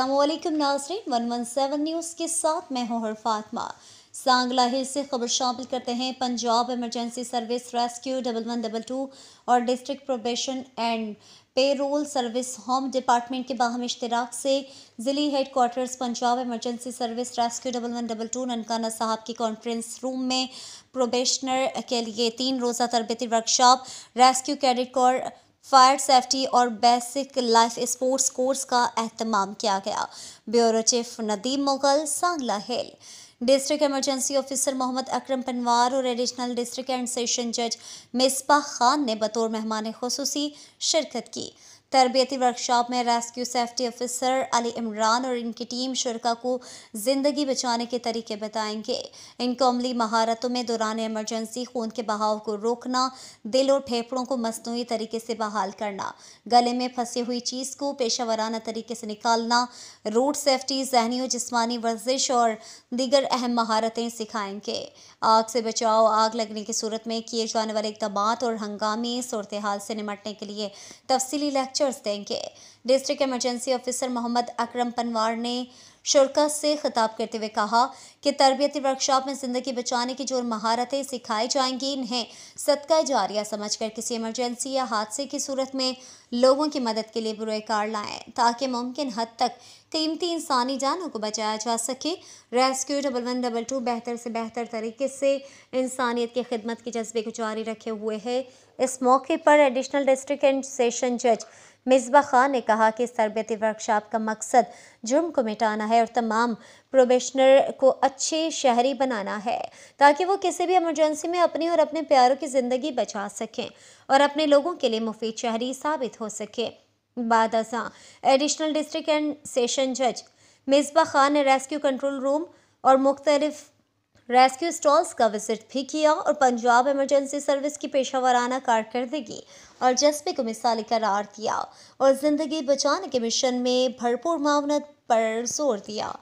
असलम नाजरीन one one seven news के साथ मैं हूँ हर फातमा सांगला हिल से खबर शामिल करते हैं Punjab emergency service rescue double one double two और district probation and parole service home department के बाहम इश्तराक से ज़िली headquarters Punjab emergency service rescue double one double two Nankana Sahib की कॉन्फ्रेंस रूम में प्रोबेशनर के लिए तीन रोज़ा तरबती workshop rescue cadet corps fire safety और बेसिक लाइफ स्पोर्ट्स कोर्स का अहतमाम किया गया bureau chief Nadeem Mughal Sangla Hill district emergency officer Mohammad Akram Panwar और एडिशनल डिस्ट्रिक्ट एंड सेशन जज मिसबा खान ने बतौर मेहमान खसूसी शिरकत की तरबियती वर्कशॉप में rescue safety officer Ali Imran और इनकी टीम शुरा को ज़िंदगी बचाने के तरीके बताएंगे इनको अमली महारतों में दौरान एमरजेंसी खून के बहाव को रोकना दिल और फेफड़ों को मसनू तरीके से बहाल करना गले में फंसी हुई चीज़ को पेशा वराना तरीके से निकालना रोड सेफ्टी जहनी और जिसमानी वर्जिश और दीगर अहम महारतें सिखाएंगे आग से बचाओ आग लगने की सूरत में किए जाने वाले इकदाम और हंगामी सूरत हाल से निमटने के लिए तफसली लेक्चर लेक्चर्स देंगे district emergency officer Mohammad Akram Panwar ने शुरकत से खिताब करते हुए कहा कि तरबियती वर्कशॉप में ज़िंदगी बचाने की जो महारतें सिखाई जाएंगी इन्हें सदका जारिया समझ कर किसी इमरजेंसी या हादसे की सूरत में लोगों की मदद के लिए बुरे कार्ड लाएं ताकि मुमकिन हद तक कीमती इंसानी जानों को बचाया जा सके rescue double one double two बेहतर से बेहतर तरीके से इंसानियत की खिदमत के जज्बे को जारी रखे हुए है इस मौके पर एडिशनल डिस्ट्रिक्ट एंड सेशन जज मिसबा खान ने कहा कि इस तरबती वर्कशॉप का मकसद जुर्म को मिटाना है और तमाम प्रोबेशनर को अच्छे शहरी बनाना है ताकि वो किसी भी एमरजेंसी में अपनी और अपने प्यारों की ज़िंदगी बचा सकें और अपने लोगों के लिए मुफीद शहरी साबित हो सके बाद एडिशनल डिस्ट्रिक्ट एंड सेशन जज मिसबा खान ने रेस्क्यू कंट्रोल रूम और मुख्तलिफ़ रेस्क्यू स्टॉल्स का विजिट भी किया और पंजाब इमरजेंसी सर्विस की पेशावराना कारकर्दगी और जज्बे को मिसाली करार दिया और ज़िंदगी बचाने के मिशन में भरपूर मावनत पर जोर दिया